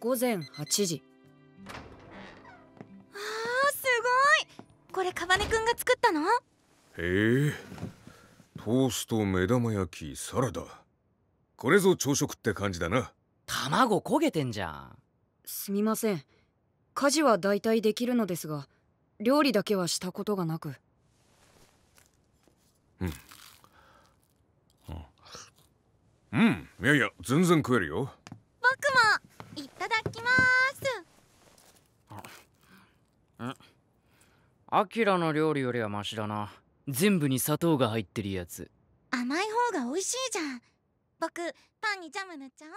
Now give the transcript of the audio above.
午前8時わあすごいこれカバネくんが作ったのへえトースト目玉焼きサラダこれぞ朝食って感じだな卵焦げてんじゃんすみません家事は大体できるのですが料理だけはしたことがなくうんうんいやいや全然食えるよただきますあアキラの料理よりはマシだな全部に砂糖が入ってるやつ甘い方が美味しいじゃん僕パンにジャム塗っちゃおう